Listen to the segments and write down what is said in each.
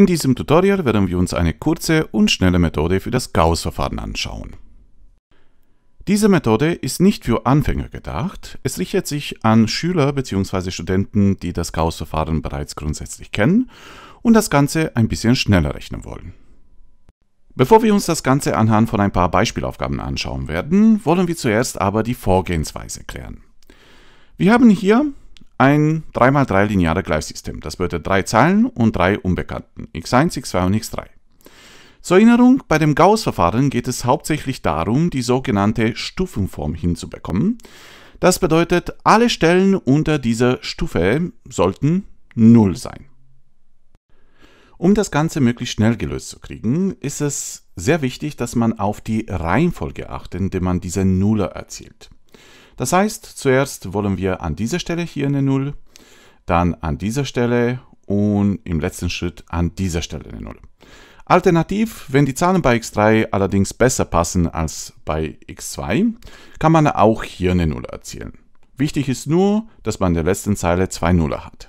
In diesem Tutorial werden wir uns eine kurze und schnelle Methode für das Gauss-Verfahren anschauen. Diese Methode ist nicht für Anfänger gedacht, es richtet sich an Schüler bzw. Studenten, die das Gauss-Verfahren bereits grundsätzlich kennen und das Ganze ein bisschen schneller rechnen wollen. Bevor wir uns das Ganze anhand von ein paar Beispielaufgaben anschauen werden, wollen wir zuerst aber die Vorgehensweise klären. Wir haben hier ein 3x3 lineare Gleissystem. Das bedeutet drei Zahlen und drei Unbekannten, x1, x2 und x3. Zur Erinnerung, bei dem Gauss-Verfahren geht es hauptsächlich darum, die sogenannte Stufenform hinzubekommen. Das bedeutet, alle Stellen unter dieser Stufe sollten 0 sein. Um das Ganze möglichst schnell gelöst zu kriegen, ist es sehr wichtig, dass man auf die Reihenfolge achtet, indem man diese Nuller erzielt. Das heißt, zuerst wollen wir an dieser Stelle hier eine 0, dann an dieser Stelle und im letzten Schritt an dieser Stelle eine 0. Alternativ, wenn die Zahlen bei x3 allerdings besser passen als bei x2, kann man auch hier eine 0 erzielen. Wichtig ist nur, dass man in der letzten Zeile zwei Nuller hat.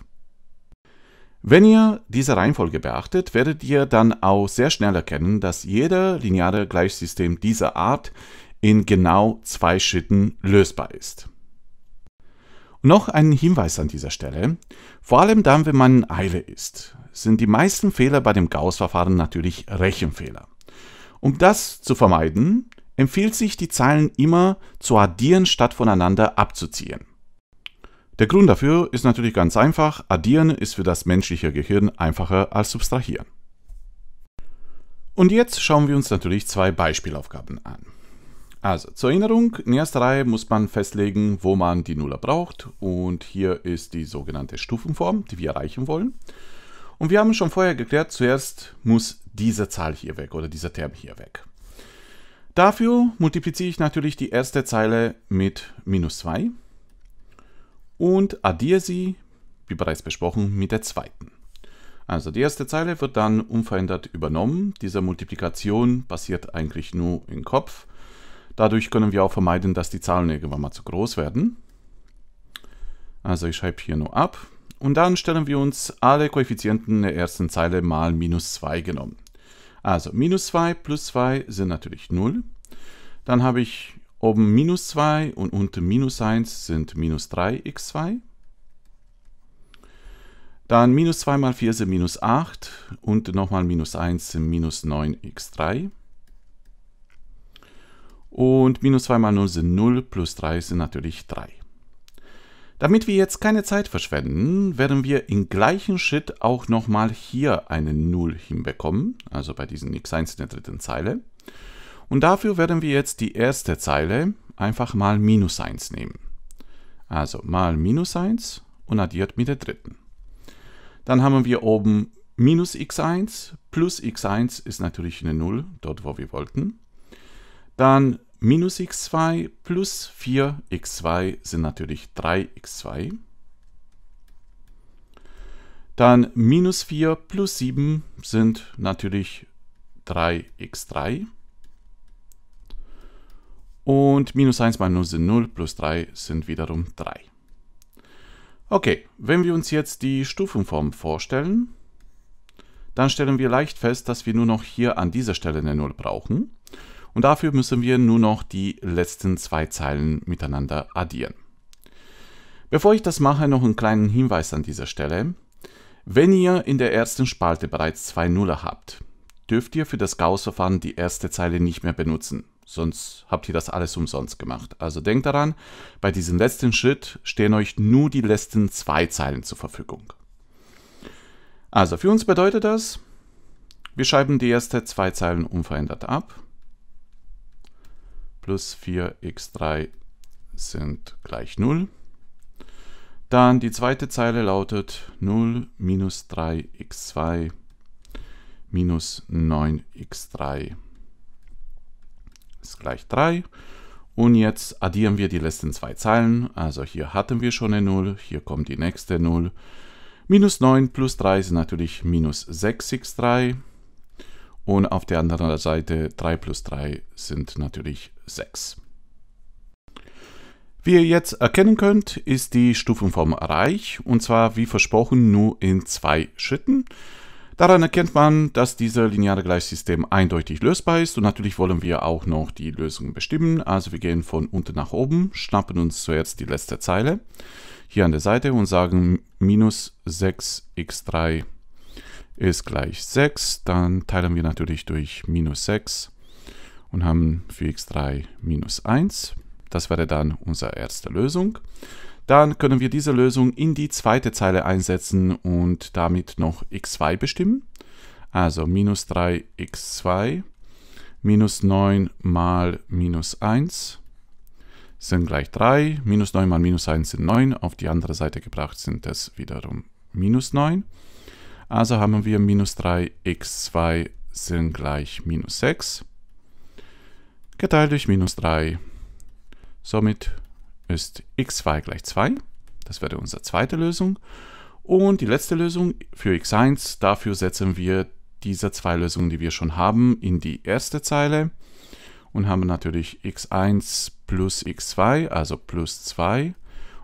Wenn ihr diese Reihenfolge beachtet, werdet ihr dann auch sehr schnell erkennen, dass jeder lineare Gleichsystem dieser Art in genau zwei Schritten lösbar ist. Noch ein Hinweis an dieser Stelle. Vor allem dann, wenn man in Eile ist, sind die meisten Fehler bei dem Gauss-Verfahren natürlich Rechenfehler. Um das zu vermeiden, empfiehlt sich, die Zeilen immer zu addieren, statt voneinander abzuziehen. Der Grund dafür ist natürlich ganz einfach. Addieren ist für das menschliche Gehirn einfacher als subtrahieren. Und jetzt schauen wir uns natürlich zwei Beispielaufgaben an. Also zur Erinnerung, in erster Reihe muss man festlegen, wo man die Nuller braucht und hier ist die sogenannte Stufenform, die wir erreichen wollen. Und wir haben schon vorher geklärt, zuerst muss diese Zahl hier weg oder dieser Term hier weg. Dafür multipliziere ich natürlich die erste Zeile mit minus 2 und addiere sie, wie bereits besprochen, mit der zweiten. Also die erste Zeile wird dann unverändert übernommen. Diese Multiplikation passiert eigentlich nur im Kopf. Dadurch können wir auch vermeiden, dass die Zahlen irgendwann mal zu groß werden. Also ich schreibe hier nur ab. Und dann stellen wir uns alle Koeffizienten der ersten Zeile mal minus 2 genommen. Also minus 2 plus 2 sind natürlich 0. Dann habe ich oben minus 2 und unten minus 1 sind minus 3x2. Dann minus 2 mal 4 sind minus 8 und nochmal minus 1 sind minus 9x3. Und minus 2 mal 0 sind 0, plus 3 sind natürlich 3. Damit wir jetzt keine Zeit verschwenden, werden wir im gleichen Schritt auch nochmal hier eine 0 hinbekommen, also bei diesen x1 in der dritten Zeile. Und dafür werden wir jetzt die erste Zeile einfach mal minus 1 nehmen. Also mal minus 1 und addiert mit der dritten. Dann haben wir oben minus x1 plus x1 ist natürlich eine 0, dort wo wir wollten. Dann minus x2 plus 4x2 sind natürlich 3x2. Dann minus 4 plus 7 sind natürlich 3x3. Und minus 1 mal 0 sind 0, plus 3 sind wiederum 3. Okay, wenn wir uns jetzt die Stufenform vorstellen, dann stellen wir leicht fest, dass wir nur noch hier an dieser Stelle eine 0 brauchen und dafür müssen wir nur noch die letzten zwei Zeilen miteinander addieren. Bevor ich das mache, noch einen kleinen Hinweis an dieser Stelle. Wenn ihr in der ersten Spalte bereits zwei Nuller habt, dürft ihr für das Gauss-Verfahren die erste Zeile nicht mehr benutzen. Sonst habt ihr das alles umsonst gemacht. Also denkt daran, bei diesem letzten Schritt stehen euch nur die letzten zwei Zeilen zur Verfügung. Also für uns bedeutet das, wir schreiben die ersten zwei Zeilen unverändert ab plus 4x3 sind gleich 0. Dann die zweite Zeile lautet 0 minus 3x2 minus 9x3 ist gleich 3. Und jetzt addieren wir die letzten zwei Zeilen. Also hier hatten wir schon eine 0, hier kommt die nächste 0. Minus 9 plus 3 sind natürlich minus 6x3 und auf der anderen Seite 3 plus 3 sind natürlich 6. Wie ihr jetzt erkennen könnt, ist die Stufenform reich und zwar wie versprochen nur in zwei Schritten. Daran erkennt man, dass dieser lineare Gleichsystem eindeutig lösbar ist und natürlich wollen wir auch noch die Lösung bestimmen. Also wir gehen von unten nach oben, schnappen uns zuerst die letzte Zeile hier an der Seite und sagen minus 6x3 ist gleich 6. Dann teilen wir natürlich durch minus 6 und haben für x3 minus 1. Das wäre dann unsere erste Lösung. Dann können wir diese Lösung in die zweite Zeile einsetzen und damit noch x2 bestimmen. Also minus 3 x2 minus 9 mal minus 1 sind gleich 3. Minus 9 mal minus 1 sind 9. Auf die andere Seite gebracht sind es wiederum minus 9. Also haben wir minus 3 x2 sind gleich minus 6 geteilt durch minus 3. Somit ist x2 gleich 2. Das wäre unsere zweite Lösung. Und die letzte Lösung für x1, dafür setzen wir diese zwei Lösungen, die wir schon haben, in die erste Zeile und haben natürlich x1 plus x2, also plus 2,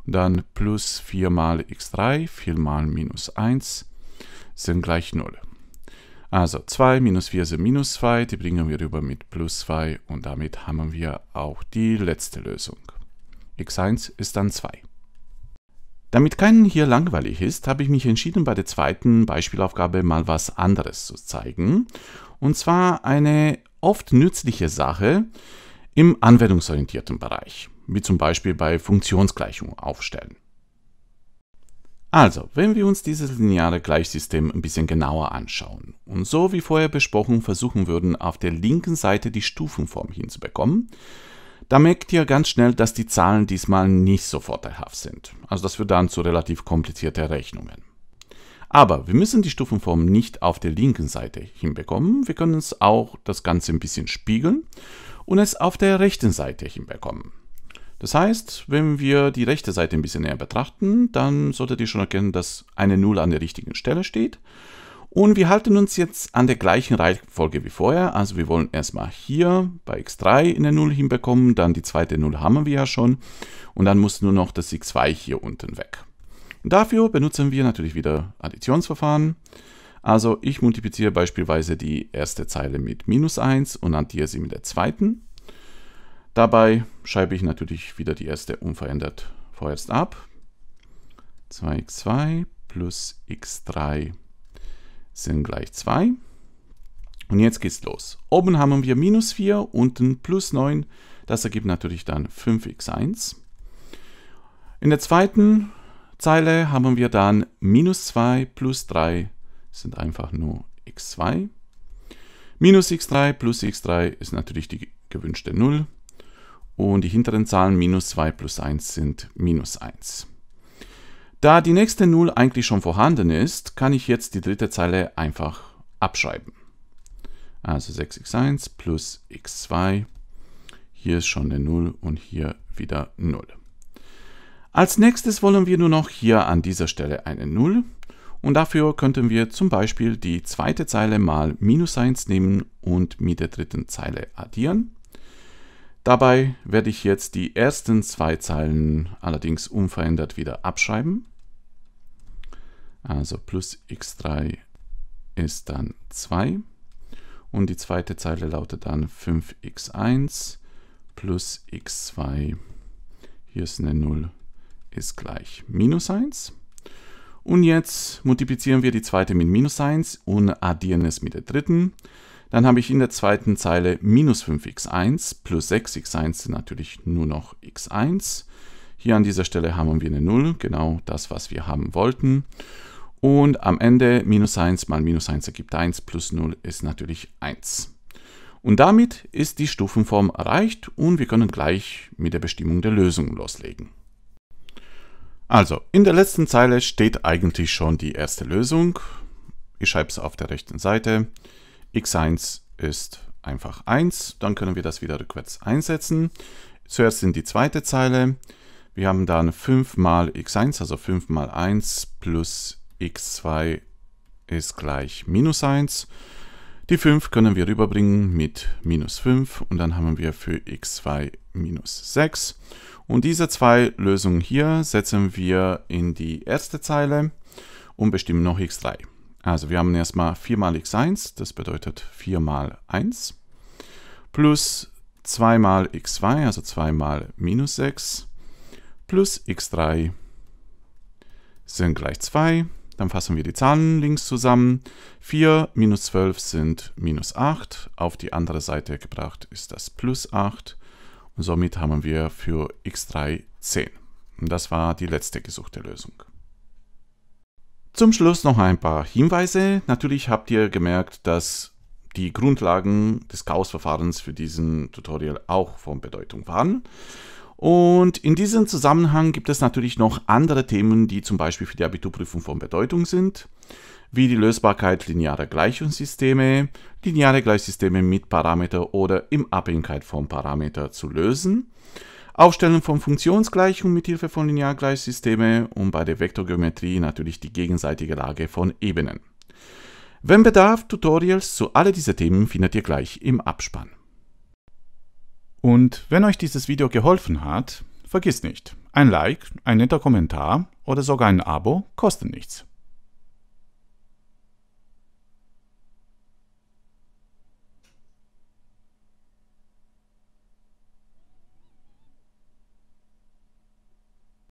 und dann plus 4 mal x3, 4 mal minus 1 sind gleich 0. Also 2 minus 4 sind minus 2, die bringen wir rüber mit plus 2 und damit haben wir auch die letzte Lösung. x1 ist dann 2. Damit keinen hier langweilig ist, habe ich mich entschieden, bei der zweiten Beispielaufgabe mal was anderes zu zeigen. Und zwar eine oft nützliche Sache im anwendungsorientierten Bereich, wie zum Beispiel bei Funktionsgleichungen aufstellen. Also, wenn wir uns dieses lineare Gleichsystem ein bisschen genauer anschauen und so wie vorher besprochen versuchen würden, auf der linken Seite die Stufenform hinzubekommen, da merkt ihr ganz schnell, dass die Zahlen diesmal nicht so vorteilhaft sind. Also das führt dann zu relativ komplizierten Rechnungen. Aber wir müssen die Stufenform nicht auf der linken Seite hinbekommen. Wir können uns auch das Ganze ein bisschen spiegeln und es auf der rechten Seite hinbekommen. Das heißt, wenn wir die rechte Seite ein bisschen näher betrachten, dann solltet ihr schon erkennen, dass eine 0 an der richtigen Stelle steht. Und wir halten uns jetzt an der gleichen Reihenfolge wie vorher. Also wir wollen erstmal hier bei x3 eine 0 hinbekommen, dann die zweite 0 haben wir ja schon. Und dann muss nur noch das x2 hier unten weg. Und dafür benutzen wir natürlich wieder Additionsverfahren. Also ich multipliziere beispielsweise die erste Zeile mit minus 1 und addiere sie mit der zweiten. Dabei schreibe ich natürlich wieder die erste unverändert vorerst ab. 2x2 plus x3 sind gleich 2. Und jetzt geht's los. Oben haben wir minus 4, unten plus 9. Das ergibt natürlich dann 5x1. In der zweiten Zeile haben wir dann minus 2 plus 3 sind einfach nur x2. Minus x3 plus x3 ist natürlich die gewünschte 0 und die hinteren Zahlen minus 2 plus 1 sind minus 1. Da die nächste 0 eigentlich schon vorhanden ist, kann ich jetzt die dritte Zeile einfach abschreiben. Also 6x1 plus x2, hier ist schon eine 0 und hier wieder 0. Als nächstes wollen wir nur noch hier an dieser Stelle eine 0 und dafür könnten wir zum Beispiel die zweite Zeile mal minus 1 nehmen und mit der dritten Zeile addieren. Dabei werde ich jetzt die ersten zwei Zeilen allerdings unverändert wieder abschreiben. Also plus x3 ist dann 2 und die zweite Zeile lautet dann 5x1 plus x2, hier ist eine 0, ist gleich minus 1. Und jetzt multiplizieren wir die zweite mit minus 1 und addieren es mit der dritten. Dann habe ich in der zweiten Zeile minus 5x1 plus 6x1 sind natürlich nur noch x1. Hier an dieser Stelle haben wir eine 0, genau das, was wir haben wollten. Und am Ende minus 1 mal minus 1 ergibt 1 plus 0 ist natürlich 1. Und damit ist die Stufenform erreicht und wir können gleich mit der Bestimmung der Lösung loslegen. Also, in der letzten Zeile steht eigentlich schon die erste Lösung. Ich schreibe es auf der rechten Seite x1 ist einfach 1. Dann können wir das wieder rückwärts einsetzen. Zuerst in die zweite Zeile. Wir haben dann 5 mal x1, also 5 mal 1 plus x2 ist gleich minus 1. Die 5 können wir rüberbringen mit minus 5 und dann haben wir für x2 minus 6. Und diese zwei Lösungen hier setzen wir in die erste Zeile und bestimmen noch x3. Also wir haben erstmal 4 mal x1, das bedeutet 4 mal 1, plus 2 mal x2, also 2 mal minus 6, plus x3 sind gleich 2. Dann fassen wir die Zahlen links zusammen. 4 minus 12 sind minus 8. Auf die andere Seite gebracht ist das plus 8. Und somit haben wir für x3 10. Und das war die letzte gesuchte Lösung. Zum Schluss noch ein paar Hinweise. Natürlich habt ihr gemerkt, dass die Grundlagen des Chaos-Verfahrens für diesen Tutorial auch von Bedeutung waren. Und in diesem Zusammenhang gibt es natürlich noch andere Themen, die zum Beispiel für die Abiturprüfung von Bedeutung sind, wie die Lösbarkeit linearer Gleichungssysteme, lineare Gleichsysteme mit Parameter oder im Abhängigkeit von Parameter zu lösen. Aufstellen von Funktionsgleichungen mit Hilfe von Lineargleichsystemen und bei der Vektorgeometrie natürlich die gegenseitige Lage von Ebenen. Wenn bedarf, Tutorials zu alle diese Themen findet ihr gleich im Abspann. Und wenn euch dieses Video geholfen hat, vergiss nicht, ein Like, ein netter Kommentar oder sogar ein Abo kostet nichts.